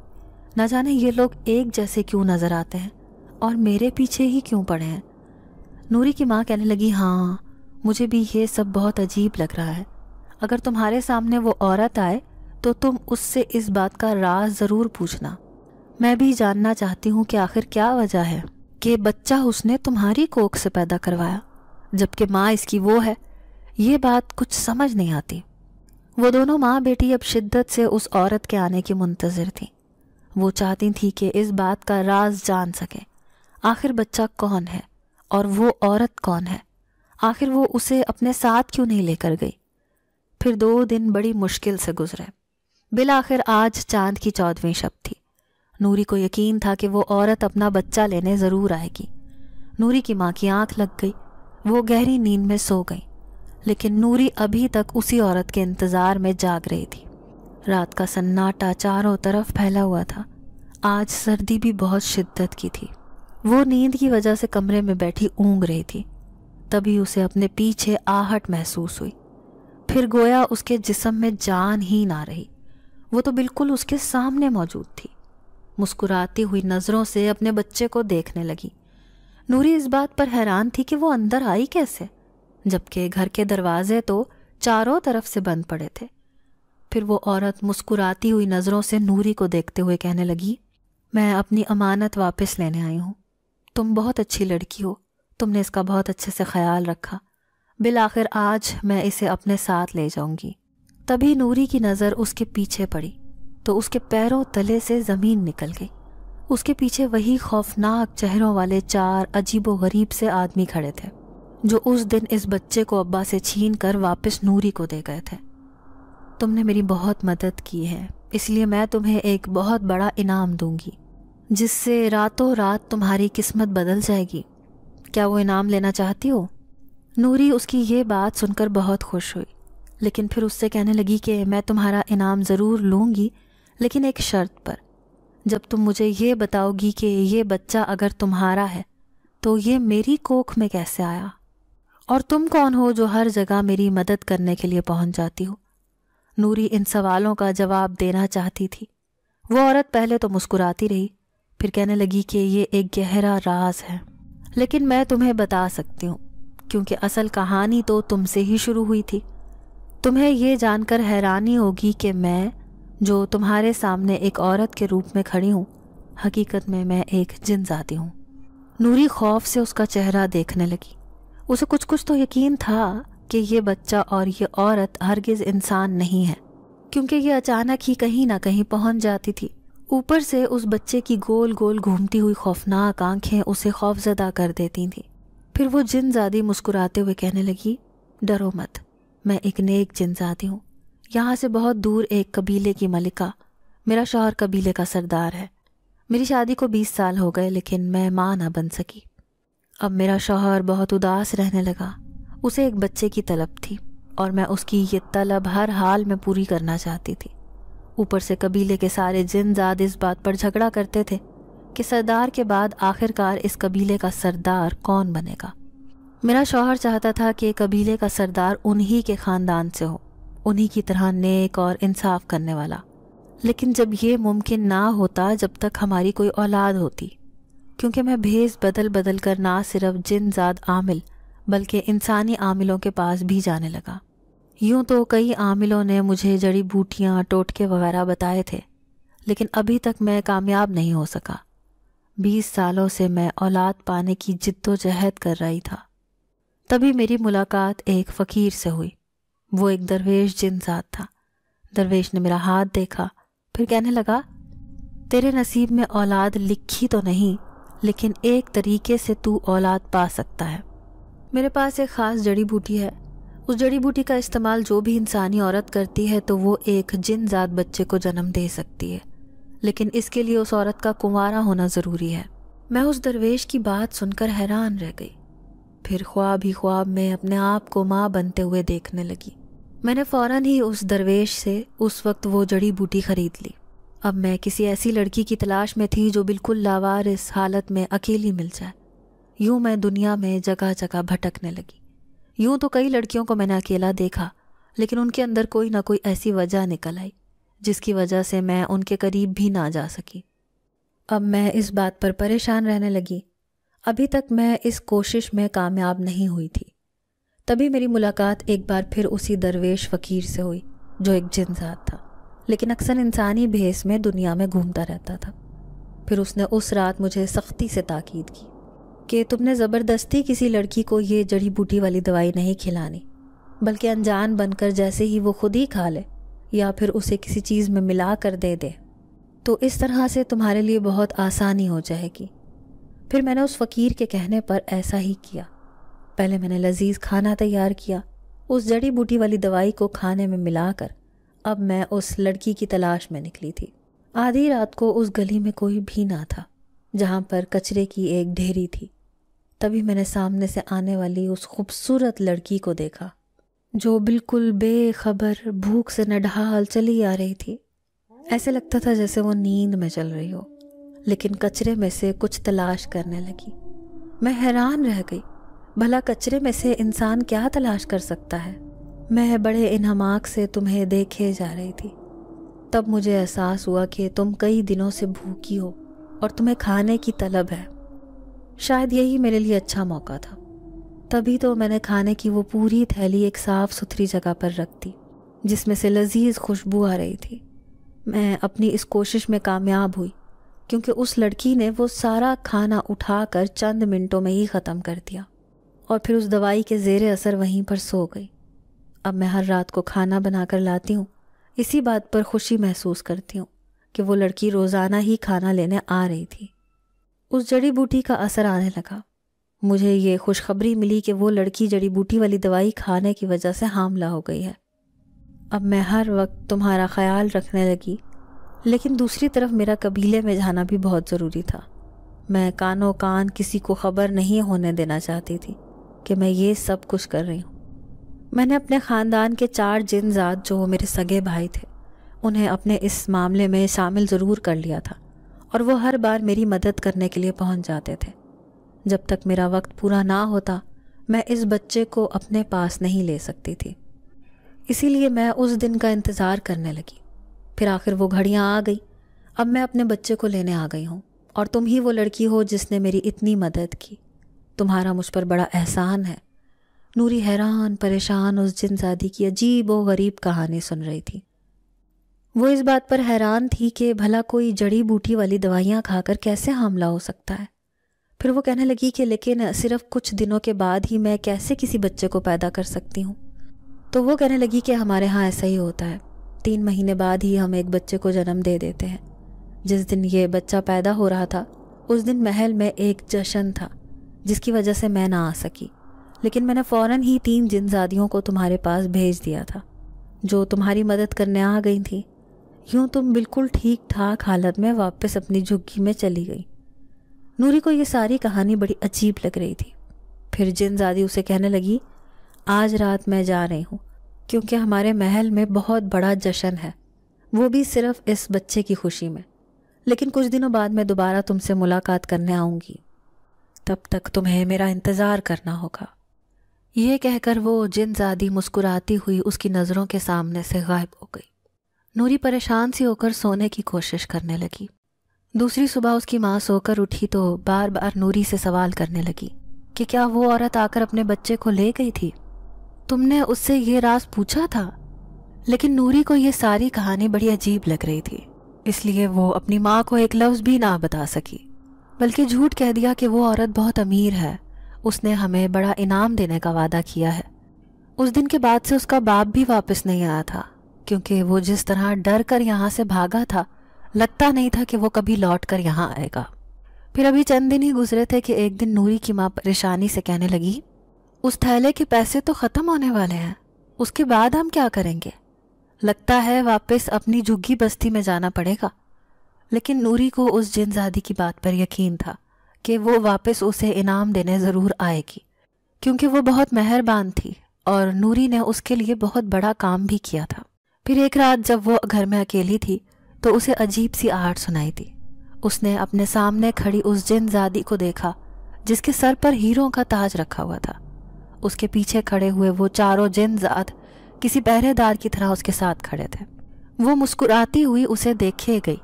न जाने ये लोग एक जैसे क्यों नज़र आते हैं और मेरे पीछे ही क्यों पड़े हैं नूरी की माँ कहने लगी हाँ मुझे भी ये सब बहुत अजीब लग रहा है अगर तुम्हारे सामने वो औरत आए तो तुम उससे इस बात का राज ज़रूर पूछना मैं भी जानना चाहती हूँ कि आखिर क्या वजह है कि बच्चा उसने तुम्हारी कोख से पैदा करवाया जबकि माँ इसकी वो है ये बात कुछ समझ नहीं आती वो दोनों माँ बेटी अब शिद्दत से उस औरत के आने की मुंतज़र थी वो चाहती थी कि इस बात का राज जान सके आखिर बच्चा कौन है और वो औरत कौन है आखिर वो उसे अपने साथ क्यों नहीं लेकर गई फिर दो दिन बड़ी मुश्किल से गुजरे बिल आखिर आज चांद की चौदहवीं शब थी नूरी को यकीन था कि वो औरत अपना बच्चा लेने ज़रूर आएगी नूरी की माँ की आंख लग गई वो गहरी नींद में सो गई लेकिन नूरी अभी तक उसी औरत के इंतज़ार में जाग रही थी रात का सन्नाटा चारों तरफ फैला हुआ था आज सर्दी भी बहुत शिद्दत की थी वो नींद की वजह से कमरे में बैठी ऊँग रही थी तभी उसे अपने पीछे आहट महसूस हुई फिर गोया उसके जिसम में जान ही ना रही वो तो बिल्कुल उसके सामने मौजूद थी मुस्कुराती हुई नज़रों से अपने बच्चे को देखने लगी नूरी इस बात पर हैरान थी कि वो अंदर आई कैसे जबकि घर के दरवाजे तो चारों तरफ से बंद पड़े थे फिर वो औरत मुस्कुराती हुई नज़रों से नूरी को देखते हुए कहने लगी मैं अपनी अमानत वापस लेने आई हूँ तुम बहुत अच्छी लड़की हो तुमने इसका बहुत अच्छे से ख्याल रखा बिल आखिर आज मैं इसे अपने साथ ले जाऊंगी तभी नूरी की नज़र उसके पीछे पड़ी तो उसके पैरों तले से ज़मीन निकल गई उसके पीछे वही खौफनाक चेहरों वाले चार अजीबो गरीब से आदमी खड़े थे जो उस दिन इस बच्चे को अब्बा से छीन कर वापस नूरी को दे गए थे तुमने मेरी बहुत मदद की है इसलिए मैं तुम्हें एक बहुत बड़ा इनाम दूंगी जिससे रातों रात तुम्हारी किस्मत बदल जाएगी क्या वो इनाम लेना चाहती हो नूरी उसकी ये बात सुनकर बहुत खुश हुई लेकिन फिर उससे कहने लगी कि मैं तुम्हारा इनाम ज़रूर लूँगी लेकिन एक शर्त पर जब तुम मुझे ये बताओगी कि ये बच्चा अगर तुम्हारा है तो ये मेरी कोख में कैसे आया और तुम कौन हो जो हर जगह मेरी मदद करने के लिए पहुंच जाती हो नूरी इन सवालों का जवाब देना चाहती थी वो औरत पहले तो मुस्कुराती रही फिर कहने लगी कि ये एक गहरा राज है लेकिन मैं तुम्हें बता सकती हूँ क्योंकि असल कहानी तो तुमसे ही शुरू हुई थी तुम्हें यह जानकर हैरानी होगी कि मैं जो तुम्हारे सामने एक औरत के रूप में खड़ी हूँ हकीकत में मैं एक जिन जाती हूँ नूरी खौफ से उसका चेहरा देखने लगी उसे कुछ कुछ तो यकीन था कि ये बच्चा और ये औरत हरगिज़ इंसान नहीं है क्योंकि ये अचानक ही कहीं ना कहीं पहुंच जाती थी ऊपर से उस बच्चे की गोल गोल घूमती हुई खौफनाक आंखें उसे खौफजदा कर देती थीं फिर वो जिनजादी मुस्कुराते हुए कहने लगी डरो मत मैं एक नेक जिनजादी हूँ यहाँ से बहुत दूर एक कबीले की मलिका मेरा शौहर कबीले का सरदार है मेरी शादी को बीस साल हो गए लेकिन मैं माँ ना बन सकी अब मेरा शौहर बहुत उदास रहने लगा उसे एक बच्चे की तलब थी और मैं उसकी ये तलब हर हाल में पूरी करना चाहती थी ऊपर से कबीले के सारे जिनजाद इस बात पर झगड़ा करते थे कि सरदार के बाद आखिरकार इस कबीले का सरदार कौन बनेगा मेरा शौहर चाहता था कि कबीले का सरदार उन्हीं के ख़ानदान से हो उन्हीं की तरह नेक और इंसाफ करने वाला लेकिन जब ये मुमकिन ना होता जब तक हमारी कोई औलाद होती क्योंकि मैं भेज बदल बदल कर ना सिर्फ जिन जाद आमिल बल्कि इंसानी आमिलों के पास भी जाने लगा यूं तो कई आमिलों ने मुझे जड़ी बूटियाँ टोटके वगैरह बताए थे लेकिन अभी तक मैं कामयाब नहीं हो सका बीस सालों से मैं औलाद पाने की जिद्दोजहद कर रही था तभी मेरी मुलाकात एक फ़कीर से हुई वो एक दरवेश जिनजात था दरवेश ने मेरा हाथ देखा फिर कहने लगा तेरे नसीब में औलाद लिखी तो नहीं लेकिन एक तरीके से तू औलाद पा सकता है मेरे पास एक ख़ास जड़ी बूटी है उस जड़ी बूटी का इस्तेमाल जो भी इंसानी औरत करती है तो वो एक जिनजात बच्चे को जन्म दे सकती है लेकिन इसके लिए उस औरत का कुंवारा होना ज़रूरी है मैं उस दरवेश की बात सुनकर हैरान रह गई फिर ख्वाब ही ख्वाब में अपने आप को माँ बनते हुए देखने लगी मैंने फ़ौरन ही उस दरवेश से उस वक्त वो जड़ी बूटी ख़रीद ली अब मैं किसी ऐसी लड़की की तलाश में थी जो बिल्कुल लावार इस हालत में अकेली मिल जाए यूं मैं दुनिया में जगह जगह भटकने लगी यूं तो कई लड़कियों को मैंने अकेला देखा लेकिन उनके अंदर कोई ना कोई ऐसी वजह निकल आई जिसकी वजह से मैं उनके करीब भी ना जा सकी अब मैं इस बात पर परेशान रहने लगी अभी तक मैं इस कोशिश में कामयाब नहीं हुई थी तभी मेरी मुलाकात एक बार फिर उसी दरवेश फ़कीर से हुई जो एक जिनसाद था लेकिन अक्सर इंसानी भेस में दुनिया में घूमता रहता था फिर उसने उस रात मुझे सख्ती से ताकीद की कि तुमने ज़बरदस्ती किसी लड़की को ये जड़ी बूटी वाली दवाई नहीं खिलानी बल्कि अनजान बनकर जैसे ही वो खुद ही खा ले या फिर उसे किसी चीज़ में मिला कर दे दे तो इस तरह से तुम्हारे लिए बहुत आसानी हो जाएगी फिर मैंने उस फ़कीर के कहने पर ऐसा ही किया पहले मैंने लजीज खाना तैयार किया उस जड़ी बूटी वाली दवाई को खाने में मिलाकर अब मैं उस लड़की की तलाश में निकली थी आधी रात को उस गली में कोई भी ना था जहाँ पर कचरे की एक ढेरी थी तभी मैंने सामने से आने वाली उस खूबसूरत लड़की को देखा जो बिल्कुल बेखबर भूख से नढ़ाल चली आ रही थी ऐसे लगता था जैसे वो नींद में चल रही हो लेकिन कचरे में से कुछ तलाश करने लगी मैं हैरान रह गई भला कचरे में से इंसान क्या तलाश कर सकता है मैं बड़े इनहमाक से तुम्हें देखे जा रही थी तब मुझे एहसास हुआ कि तुम कई दिनों से भूखी हो और तुम्हें खाने की तलब है शायद यही मेरे लिए अच्छा मौका था तभी तो मैंने खाने की वो पूरी थैली एक साफ़ सुथरी जगह पर रख दी जिसमें से लजीज खुशबू आ रही थी मैं अपनी इस कोशिश में कामयाब हुई क्योंकि उस लड़की ने वो सारा खाना उठाकर चंद मिनटों में ही ख़त्म कर दिया और फिर उस दवाई के ज़ेर असर वहीं पर सो गई अब मैं हर रात को खाना बनाकर लाती हूँ इसी बात पर खुशी महसूस करती हूँ कि वो लड़की रोज़ाना ही खाना लेने आ रही थी उस जड़ी बूटी का असर आने लगा मुझे ये खुशखबरी मिली कि वो लड़की जड़ी बूटी वाली दवाई खाने की वजह से हामला हो गई है अब मैं हर वक्त तुम्हारा ख्याल रखने लगी लेकिन दूसरी तरफ मेरा कबीले में जाना भी बहुत ज़रूरी था मैं कानो कान किसी को खबर नहीं होने देना चाहती थी कि मैं ये सब कुछ कर रही हूँ मैंने अपने ख़ानदान के चार जिनजात जो मेरे सगे भाई थे उन्हें अपने इस मामले में शामिल ज़रूर कर लिया था और वो हर बार मेरी मदद करने के लिए पहुँच जाते थे जब तक मेरा वक्त पूरा ना होता मैं इस बच्चे को अपने पास नहीं ले सकती थी इसीलिए मैं उस दिन का इंतज़ार करने लगी फिर आखिर वो घड़ियाँ आ गई अब मैं अपने बच्चे को लेने आ गई हूँ और तुम ही वो लड़की हो जिसने मेरी इतनी मदद की तुम्हारा मुझ पर बड़ा एहसान है नूरी हैरान परेशान उस जिन सादी की अजीब व गरीब कहानी सुन रही थी वो इस बात पर हैरान थी कि भला कोई जड़ी बूटी वाली दवाइयाँ खाकर कैसे हमला हो सकता है फिर वो कहने लगी कि लेकिन सिर्फ कुछ दिनों के बाद ही मैं कैसे किसी बच्चे को पैदा कर सकती हूँ तो वो कहने लगी कि हमारे यहाँ ऐसा ही होता है तीन महीने बाद ही हम एक बच्चे को जन्म दे देते हैं जिस दिन ये बच्चा पैदा हो रहा था उस दिन महल में एक जश्न था जिसकी वजह से मैं ना आ सकी लेकिन मैंने फ़ौर ही तीन जिनजादियों को तुम्हारे पास भेज दिया था जो तुम्हारी मदद करने आ गई थी यूँ तुम बिल्कुल ठीक ठाक हालत में वापस अपनी झुग्गी में चली गई नूरी को ये सारी कहानी बड़ी अजीब लग रही थी फिर जिनजादी उसे कहने लगी आज रात मैं जा रही हूँ क्योंकि हमारे महल में बहुत बड़ा जश्न है वो भी सिर्फ इस बच्चे की खुशी में लेकिन कुछ दिनों बाद मैं दोबारा तुमसे मुलाकात करने आऊँगी तब तक तुम्हें मेरा इंतज़ार करना होगा यह कहकर वो जिन ज़्यादी मुस्कुराती हुई उसकी नज़रों के सामने से गायब हो गई नूरी परेशान सी होकर सोने की कोशिश करने लगी दूसरी सुबह उसकी माँ सोकर उठी तो बार बार नूरी से सवाल करने लगी कि क्या वो औरत आकर अपने बच्चे को ले गई थी तुमने उससे ये राज पूछा था लेकिन नूरी को ये सारी कहानी बड़ी अजीब लग रही थी इसलिए वो अपनी माँ को एक लफ्ज़ भी ना बता सकी बल्कि झूठ कह दिया कि वो औरत बहुत अमीर है उसने हमें बड़ा इनाम देने का वादा किया है उस दिन के बाद से उसका बाप भी वापस नहीं आया था क्योंकि वो जिस तरह डर कर यहाँ से भागा था लगता नहीं था कि वो कभी लौट कर यहाँ आएगा फिर अभी चंद दिन ही गुजरे थे कि एक दिन नूरी की माँ परेशानी से कहने लगी उस थैले के पैसे तो ख़त्म होने वाले हैं उसके बाद हम क्या करेंगे लगता है वापस अपनी झुग्गी बस्ती में जाना पड़ेगा लेकिन नूरी को उस जिनजादी की बात पर यकीन था कि वो वापस उसे इनाम देने ज़रूर आएगी क्योंकि वो बहुत मेहरबान थी और नूरी ने उसके लिए बहुत बड़ा काम भी किया था फिर एक रात जब वो घर में अकेली थी तो उसे अजीब सी आहट सुनाई थी उसने अपने सामने खड़ी उस जिनजादी को देखा जिसके सर पर हीरों का ताज रखा हुआ था उसके पीछे खड़े हुए वो चारों जिनजाद किसी पहरेदार की तरह उसके साथ खड़े थे वो मुस्कुराती हुई उसे देखे गई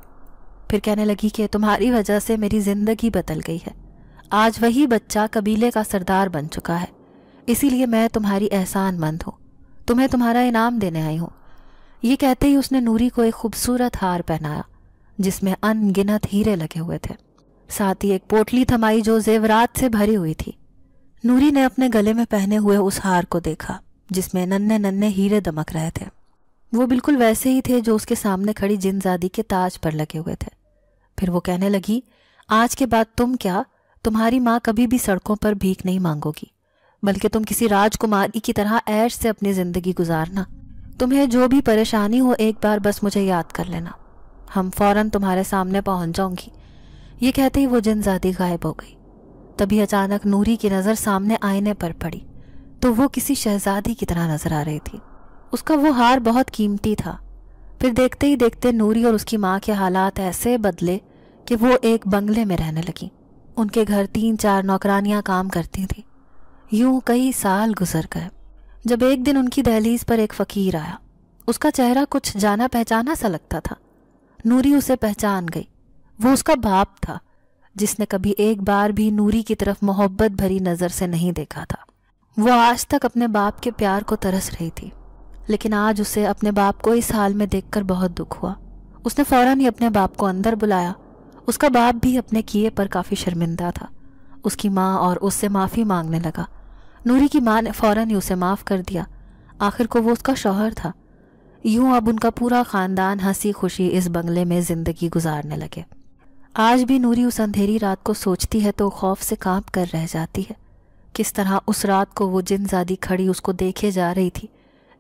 फिर कहने लगी कि तुम्हारी वजह से मेरी ज़िंदगी बदल गई है आज वही बच्चा कबीले का सरदार बन चुका है इसीलिए मैं तुम्हारी एहसान मंद हूँ तुम्हें तुम्हारा इनाम देने आई हूँ ये कहते ही उसने नूरी को एक खूबसूरत हार पहनाया जिसमें अनगिनत हीरे लगे हुए थे साथ ही एक पोटली थमाई जो जेवरात से भरी हुई थी नूरी ने अपने गले में पहने हुए उस हार को देखा जिसमें नन्हे नन्हे हीरे दमक रहे थे वो बिल्कुल वैसे ही थे जो उसके सामने खड़ी जिनजादी के ताज पर लगे हुए थे फिर वो कहने लगी आज के बाद तुम क्या तुम्हारी माँ कभी भी सड़कों पर भीख नहीं मांगोगी बल्कि तुम किसी राजकुमारी की तरह ऐश से अपनी जिंदगी गुजारना तुम्हें जो भी परेशानी हो एक बार बस मुझे याद कर लेना हम फौरन तुम्हारे सामने पहुंच जाऊंगी ये कहते ही वो जिनजादी गायब हो गई तभी अचानक नूरी की नज़र सामने आईने पर पड़ी तो वो किसी शहजादी की तरह नजर आ रही थी उसका वो हार बहुत कीमती था फिर देखते ही देखते नूरी और उसकी माँ के हालात ऐसे बदले कि वो एक बंगले में रहने लगी उनके घर तीन चार नौकरानियाँ काम करती थी यूं कई साल गुजर गए जब एक दिन उनकी दहलीज पर एक फ़कीर आया उसका चेहरा कुछ जाना पहचाना सा लगता था नूरी उसे पहचान गई वो उसका बाप था जिसने कभी एक बार भी नूरी की तरफ मोहब्बत भरी नज़र से नहीं देखा था वो आज तक अपने बाप के प्यार को तरस रही थी लेकिन आज उसे अपने बाप को इस हाल में देखकर बहुत दुख हुआ उसने फ़ौरन ही अपने बाप को अंदर बुलाया उसका बाप भी अपने किए पर काफ़ी शर्मिंदा था उसकी माँ और उससे माफ़ी मांगने लगा नूरी की माँ ने फ़ौरन ही उसे माफ़ कर दिया आखिर को वो उसका शौहर था यूं अब उनका पूरा ख़ानदान हंसी खुशी इस बंगले में ज़िंदगी गुजारने लगे आज भी नूरी उस अंधेरी रात को सोचती है तो खौफ से कांप कर रह जाती है किस तरह उस रात को वो जिनजादी खड़ी उसको देखे जा रही थी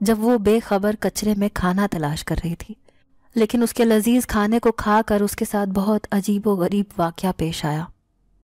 जब वो बेखबर कचरे में खाना तलाश कर रही थी लेकिन उसके लजीज खाने को खाकर उसके साथ बहुत अजीब व गरीब वाक़ पेश आया